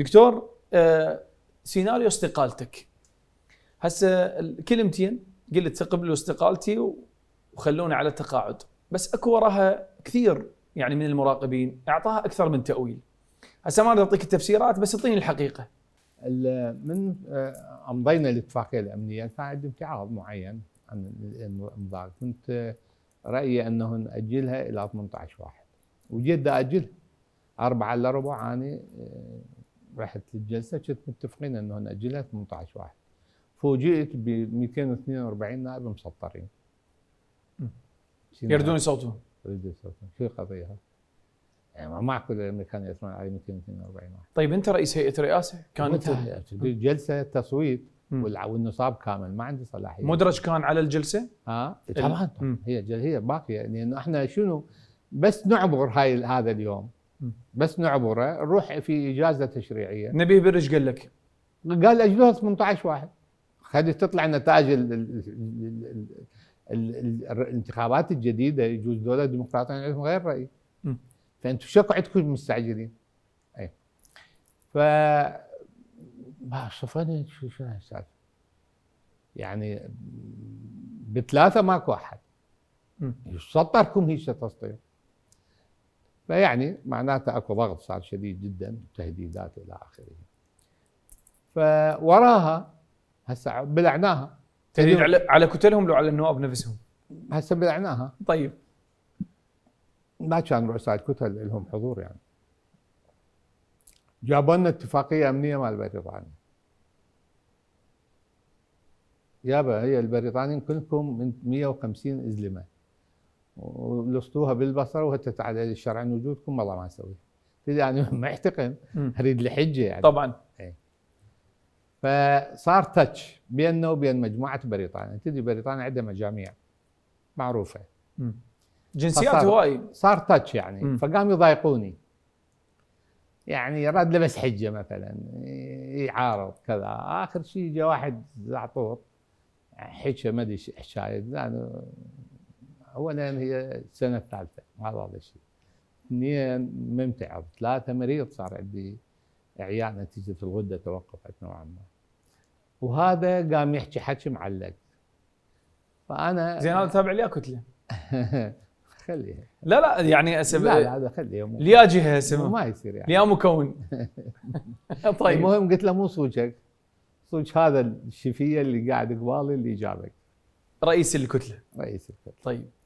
دكتور آه، سيناريو استقالتك هسه كلمتين قلت قبلوا استقالتي وخلوني على التقاعد بس اكو وراها كثير يعني من المراقبين اعطاها اكثر من تاويل هسه ما اريد اعطيك التفسيرات بس اعطيني الحقيقه من آه، امضينا الاتفاقيه الامنيه كان عندي امتعاض معين عن الامضاء كنت آه، رايي انه ناجلها الى 18 واحد وجيت اجلها أربعة إلا ربع اني رحت للجلسه كنت متفقين انه ناجلها 18 واحد فوجئت ب 242 نائب مسطرين يردون يصوتون يردون يصوتون شو القضيه يعني ما معقول الامريكان يسمع على 242 واحد طيب انت رئيس هيئه رئاسه كانت جلسه تصويت والنصاب كامل ما عندي صلاحيه مدرج كان على الجلسه؟ ها آه. إيه. طبعا هي هي باقيه لانه احنا شنو بس نعبر هاي هذا اليوم بس نعبره نروح في اجازه تشريعيه نبيه برج قال لك قال اجلوها 18 واحد خلي تطلع نتائج الانتخابات الجديده يجوز دوله ديمقراطيه عندهم غير راي فانتم شكو عندكم مستعجلين اي ف صفني شو شو السالفه يعني بثلاثه ماكو احد يسطركم هي تسطير فيعني معناته اكو ضغط صار شديد جدا تهديدات الى اخره فوراها هسه بلعناها يعني تهديد على على كتلهم لو على النواب نفسهم هسه بلعناها طيب ما كان رؤساء الكتل لهم حضور يعني جابوا لنا اتفاقيه امنيه مع البريطاني يابا هي البريطانيين كلكم من 150 ازلمه ولصتوها بالبصره وهتت على الشرع عن وجودكم والله ما نسوي يعني ما يحتقن اريد الحجه يعني طبعا إيه. فصار تاتش بيننا وبين مجموعه بريطانيا تدري بريطانيا عندها مجاميع معروفه جنسيات هواي صار تاتش يعني م. فقام يضايقوني يعني رد لبس حجه مثلا يعارض كذا اخر شيء جاء واحد زعطور حكى ما ادري ايش شايد يعني اولا هي السنه الثالثه هذا هذا الشيء اثنين ممتعه ثلاثه مريض صار عندي اعياء نتيجه الغده توقفت نوعا ما وهذا قام يحكي حكي معلق فانا زين هذا تابع لي كتله خليها لا لا يعني اسم لا هذا هذا خليه ليا جهه اسمه ما يصير يعني ليا مكون طيب المهم قلت له مو صوجك صوج هذا الشفيه اللي قاعد قبالي اللي جابك رئيس الكتله رئيس الكتله طيب